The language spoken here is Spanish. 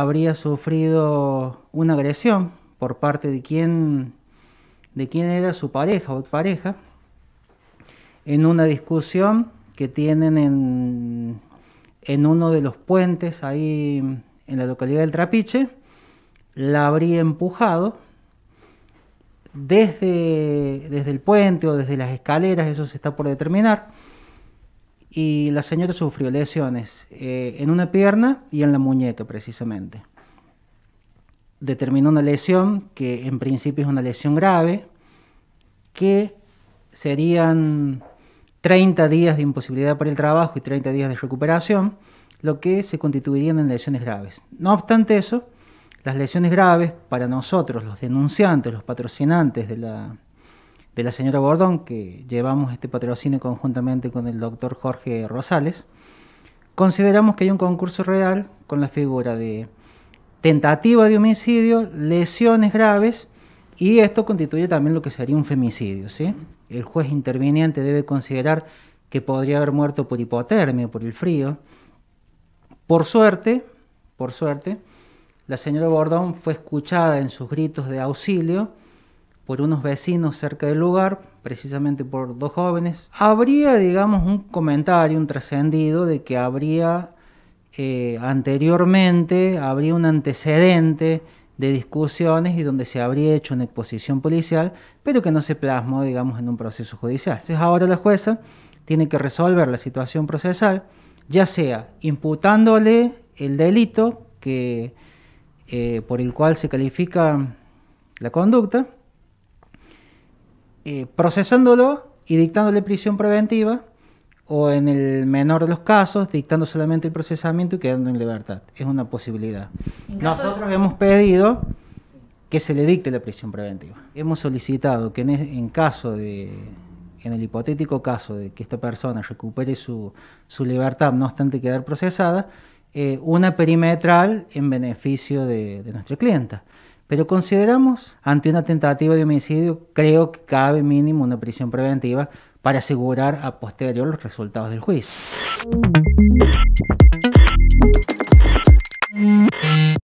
habría sufrido una agresión por parte de quién de quién era su pareja o pareja en una discusión que tienen en, uno de los puentes ahí en la localidad del Trapiche, la habría empujado desde, desde el puente o desde las escaleras, eso se está por determinar, y la señora sufrió lesiones eh, en una pierna y en la muñeca precisamente. Determinó una lesión que en principio es una lesión grave, que serían 30 días de imposibilidad para el trabajo y 30 días de recuperación, lo que se constituirían en lesiones graves. No obstante eso, las lesiones graves para nosotros, los denunciantes, los patrocinantes de la, de la señora Bordón, que llevamos este patrocinio conjuntamente con el doctor Jorge Rosales, consideramos que hay un concurso real con la figura de tentativa de homicidio, lesiones graves, y esto constituye también lo que sería un femicidio. El juez interviniente debe considerar que podría haber muerto por hipotermia, por el frío. Por suerte, por suerte, la señora Bordón fue escuchada en sus gritos de auxilio por unos vecinos cerca del lugar, precisamente por dos jóvenes, habría, digamos, un comentario, un trascendido de que habría eh, anteriormente, habría un antecedente de discusiones y donde se habría hecho una exposición policial, pero que no se plasmó, digamos, en un proceso judicial. Entonces ahora la jueza tiene que resolver la situación procesal, ya sea imputándole el delito que, eh, por el cual se califica la conducta, eh, procesándolo y dictándole prisión preventiva o en el menor de los casos, dictando solamente el procesamiento y quedando en libertad. Es una posibilidad. Nosotros hemos pedido que se le dicte la prisión preventiva. Hemos solicitado que en, caso de, en el hipotético caso de que esta persona recupere su, libertad, no obstante quedar procesada, eh, una perimetral en beneficio de, de nuestra clienta. Pero consideramos, ante una tentativa de homicidio, creo que cabe mínimo una prisión preventiva para asegurar a posterior los resultados del juicio.